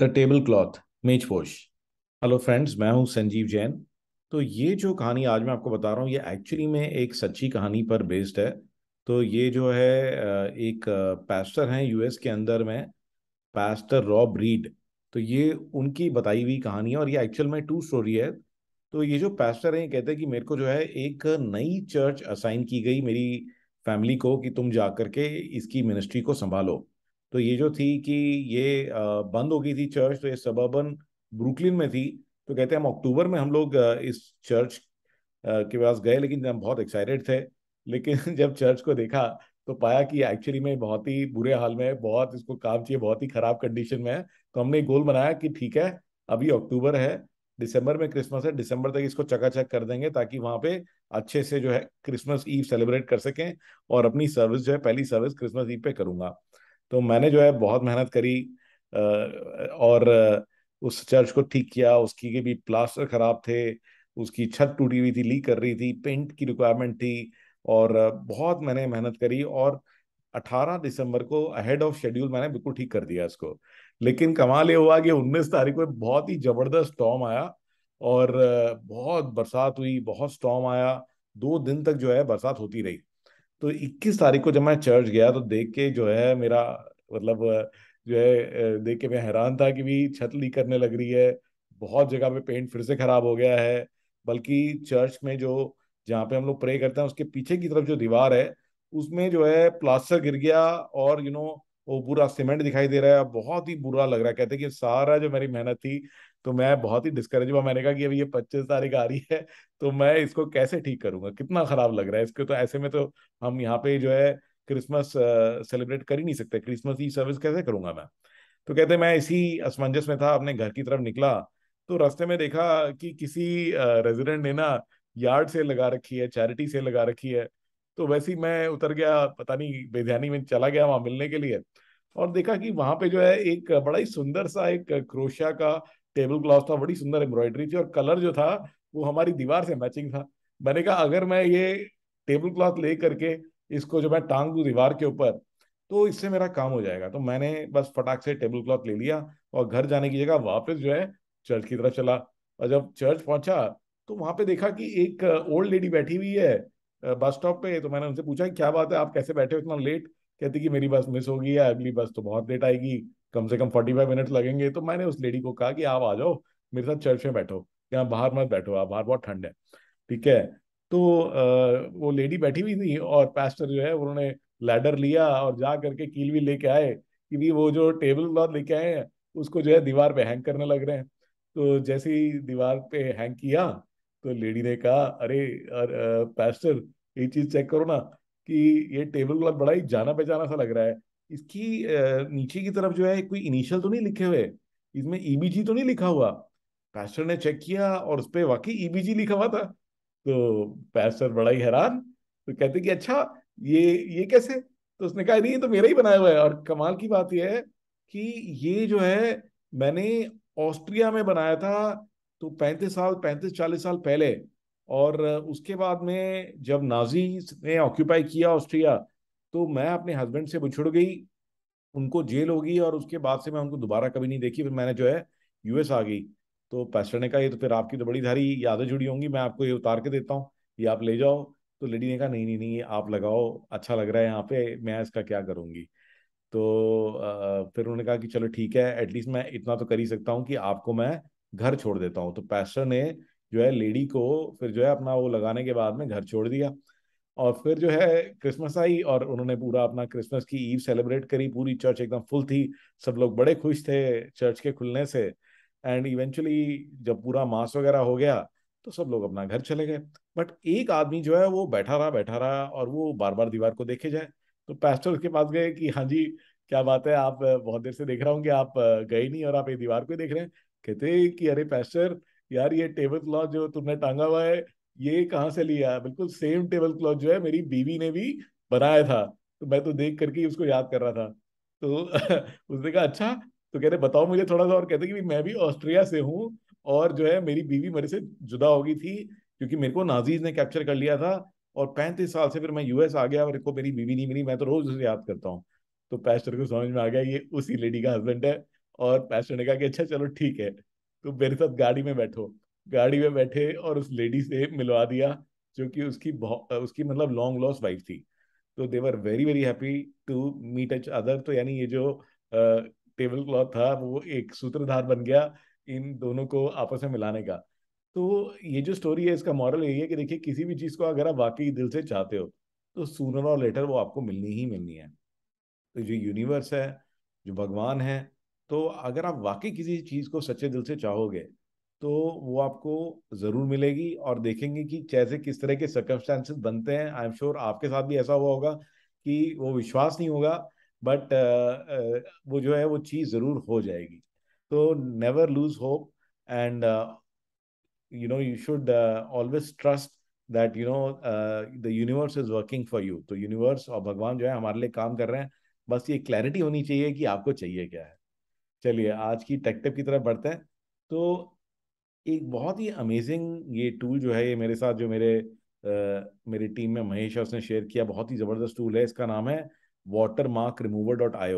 the table cloth मेजपोश hello friends मैं हूं संजीव जैन तो ये जो कहानी आज मैं आपको बता रहा हूँ ये एक्चुअली में एक सच्ची कहानी पर बेस्ड है तो ये जो है एक पैस्टर हैं यूएस के अंदर में पैस्टर रॉब रीड तो ये उनकी बताई हुई कहानी है और ये एक्चुअल में टू स्टोरी है तो ये जो पैस्टर हैं ये कहते हैं कि मेरे को जो है एक नई चर्च असाइन की गई मेरी फैमिली को कि तुम जा करके इसकी मिनिस्ट्री को संभालो तो ये जो थी कि ये बंद हो गई थी चर्च तो ये सबर्बन ब्रुकलिन में थी तो कहते हैं हम अक्टूबर में हम लोग इस चर्च के पास गए लेकिन हम बहुत एक्साइटेड थे लेकिन जब चर्च को देखा तो पाया कि एक्चुअली में बहुत ही बुरे हाल में बहुत इसको काम चाहिए बहुत ही खराब कंडीशन में है तो हमने गोल बनाया कि ठीक है अभी अक्टूबर है दिसंबर में क्रिसमस है दिसंबर तक इसको चकाचक कर देंगे ताकि वहाँ पे अच्छे से जो है क्रिसमस ईव सेलिब्रेट कर सकें और अपनी सर्विस जो है पहली सर्विस क्रिसमस ईव पे करूंगा तो मैंने जो है बहुत मेहनत करी और उस चर्च को ठीक किया उसकी के भी प्लास्टर खराब थे उसकी छत टूटी हुई थी लीक कर रही थी पेंट की रिक्वायरमेंट थी और बहुत मैंने मेहनत करी और 18 दिसंबर को अहेड ऑफ शेड्यूल मैंने बिल्कुल ठीक कर दिया इसको लेकिन कमाल ये हुआ कि 19 तारीख को बहुत ही जबरदस्त स्टॉम आया और बहुत बरसात हुई बहुत स्टॉम आया दो दिन तक जो है बरसात होती रही तो 21 तारीख को जब मैं चर्च गया तो देख के जो है मेरा मतलब जो है देख के मैं हैरान था कि भी छत लीक करने लग रही है बहुत जगह पे पेंट फिर से खराब हो गया है बल्कि चर्च में जो जहाँ पे हम लोग प्रे करते हैं उसके पीछे की तरफ जो दीवार है उसमें जो है प्लास्टर गिर गया और यू नो वो पूरा सीमेंट दिखाई दे रहा है बहुत ही बुरा लग रहा है कहते कि सारा जो मेरी मेहनत थी तो मैं बहुत ही डिस्करेज हुआ मैंने कहा कि अभी ये पच्चीस तारीख आ रही है तो मैं इसको कैसे ठीक करूंगा कितना खराब लग रहा है इसको तो ऐसे में तो हम यहाँ पे जो है क्रिसमस सेलिब्रेट कर ही नहीं सकते क्रिसमस की सर्विस कैसे करूंगा मैं तो कहते मैं इसी असमंजस में था अपने घर की तरफ निकला तो रास्ते में देखा कि किसी रेजिडेंट ने ना यार्ड से लगा रखी है चैरिटी से लगा रखी है तो वैसे ही मैं उतर गया पता नहीं बेध्यानी में चला गया वहां मिलने के लिए और देखा कि वहां पे जो है एक बड़ा ही सुंदर सा एक क्रोशिया का टेबल क्लॉथ था बड़ी सुंदर एम्ब्रॉयडरी थी और कलर जो था वो हमारी दीवार से मैचिंग था मैंने कहा अगर मैं ये टेबल क्लॉथ ले करके इसको जो मैं टांग दू दीवार के ऊपर तो इससे मेरा काम हो जाएगा तो मैंने बस फटाक से टेबल क्लॉथ ले लिया और घर जाने की जगह वापस जो है चर्च की तरफ चला और जब चर्च पहुंचा तो वहां पे देखा कि एक ओल्ड लेडी बैठी हुई है बस स्टॉप पे तो मैंने उनसे पूछा क्या बात है आप कैसे बैठे हो इतना लेट कहती कि मेरी बस मिस होगी या अगली बस तो बहुत लेट आएगी कम से कम फोर्टी फाइव मिनट लगेंगे तो मैंने उस लेडी को कहा कि आप आ जाओ मेरे साथ चर्च में बैठो यहाँ बाहर मत बैठो आप बाहर बहुत ठंड है ठीक है तो वो लेडी बैठी हुई थी और पैस्टर जो है उन्होंने लैडर लिया और जा करके कील भी लेके आए कि भी वो जो टेबल क्लॉथ लेके आए हैं उसको जो है दीवार पे हैंग करने लग रहे हैं तो जैसे ही दीवार पे हैंग किया तो लेडी ने कहा अरे पैस्टर ये चीज चेक करो ना कि ये टेबल क्लॉथ बड़ा ही जाना पहचाना सा लग रहा है इसकी नीचे की तरफ जो है कोई इनिशियल तो नहीं लिखे हुए इसमें ईबीजी e तो नहीं लिखा हुआ पैस्टर ने चेक किया और उस पर वाकई ईबीजी e लिखा हुआ था तो पैस्टर बड़ा ही हैरान तो कहते कि अच्छा ये ये कैसे तो उसने कहा नहीं तो मेरा ही बनाया हुआ है और कमाल की बात यह है कि ये जो है मैंने ऑस्ट्रिया में बनाया था तो पैंतीस साल पैंतीस चालीस साल पहले और उसके बाद में जब नाजी ने ऑक्यूपाई किया ऑस्ट्रिया तो मैं अपने हस्बैंड से बिछुड़ गई उनको जेल हो गई और उसके बाद से मैं उनको दोबारा कभी नहीं देखी फिर मैंने जो है यूएस आ गई तो पैसर ने कहा ये तो फिर आपकी तो बड़ी धारी यादें जुड़ी होंगी मैं आपको ये उतार के देता हूँ ये आप ले जाओ तो लेडी ने कहा नहीं नहीं नहीं आप लगाओ अच्छा लग रहा है यहाँ पे मैं इसका क्या करूँगी तो आ, फिर उन्होंने कहा कि चलो ठीक है एटलीस्ट मैं इतना तो कर ही सकता हूँ कि आपको मैं घर छोड़ देता हूँ तो पैस्टर ने जो है लेडी को फिर जो है अपना वो लगाने के बाद में घर छोड़ दिया और फिर जो है क्रिसमस आई और उन्होंने पूरा अपना क्रिसमस की ईव सेलिब्रेट करी पूरी चर्च एकदम फुल थी सब लोग बड़े खुश थे चर्च के खुलने से एंड इवेंचुअली जब पूरा मास वगैरह हो गया तो सब लोग अपना घर चले गए बट एक आदमी जो है वो बैठा रहा बैठा रहा और वो बार बार दीवार को देखे जाए तो पैस्टर उसके पास गए कि हाँ जी क्या बात है आप बहुत देर से देख रहा हूँ कि आप गए नहीं और आप ये दीवार को देख रहे हैं कहते हैं कि अरे पैस्टर यार ये टेबल क्लॉथ जो तुमने टांगा हुआ है ये कहाँ से लिया बिल्कुल सेम टेबल क्लॉथ जो है मेरी बीवी ने भी बनाया था तो मैं तो देख करके उसको याद कर रहा था तो उसने कहा अच्छा तो कहते बताओ मुझे थोड़ा सा और कहते कि मैं भी ऑस्ट्रिया से हूँ और जो है मेरी बीवी मेरे से जुदा हो गई थी क्योंकि मेरे को नाजीज ने कैप्चर कर लिया था और पैंतीस साल से फिर मैं यूएस आ गया मेरे को मेरी बीवी नहीं मिली मैं तो रोज उसे याद करता हूँ तो पैस्टर को समझ में आ गया ये उसी लेडी का हस्बैंड है और पैसे ने कहा कि अच्छा चलो ठीक है तो मेरे साथ गाड़ी में बैठो गाड़ी में बैठे और उस लेडी से मिलवा दिया जो कि उसकी उसकी मतलब लॉन्ग लॉस वाइफ थी तो they were very very happy to meet each other तो यानी ये जो टेबल क्लॉथ था वो एक सूत्रधार बन गया इन दोनों को आपस में मिलाने का तो ये जो स्टोरी है इसका मॉरल यही है कि देखिए किसी भी चीज़ को अगर आप वाकई दिल से चाहते हो तो सूनर और लेटर वो आपको मिलनी ही मिलनी है तो जो यूनिवर्स है जो भगवान है तो अगर आप वाकई किसी चीज़ को सच्चे दिल से चाहोगे तो वो आपको ज़रूर मिलेगी और देखेंगे कि जैसे किस तरह के सर्कमस्टांसेस बनते हैं आई एम श्योर आपके साथ भी ऐसा हुआ होगा कि वो विश्वास नहीं होगा बट वो जो है वो चीज़ ज़रूर हो जाएगी तो never lose hope and you know you should always trust that you know the universe is working for you तो यूनिवर्स और भगवान जो है हमारे लिए काम कर रहे हैं बस ये क्लैरिटी होनी चाहिए कि आपको चाहिए क्या है चलिए आज की टेकटिप की तरफ बढ़ते हैं तो एक बहुत ही अमेजिंग ये टूल जो है ये मेरे साथ जो मेरे आ, मेरी टीम में महेश है उसने शेयर किया बहुत ही ज़बरदस्त टूल है इसका नाम है water mark remover dot I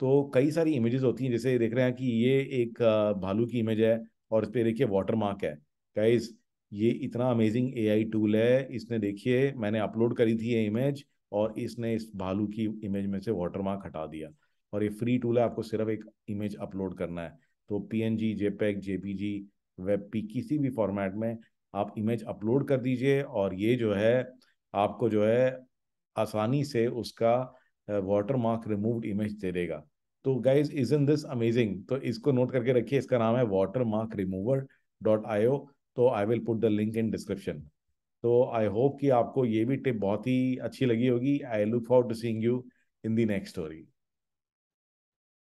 तो कई सारी इमेजेस होती हैं जैसे देख रहे हैं कि ये एक भालू की इमेज है और इस पर देखिए वाटर मार्क है गाइज ये इतना अमेजिंग ए टूल है इसने देखिए मैंने अपलोड करी थी ये इमेज और इसने इस भालू की इमेज में से वाटर मार्क हटा दिया और ये फ्री टूल है आपको सिर्फ एक इमेज अपलोड करना है तो P N G JPEG JPG P किसी भी फॉर्मेट में आप इमेज अपलोड कर दीजिए और ये जो है आपको जो है आसानी से उसका वाटर मार्क रिमूव्ड इमेज दे देगा तो guys is in this amazing तो इसको नोट करके रखिए इसका नाम है water mark remover dot I O तो I will put the link in description तो आई होप कि आपको ये भी टिप बहुत ही अच्छी लगी होगी I look for to seeing you in the next story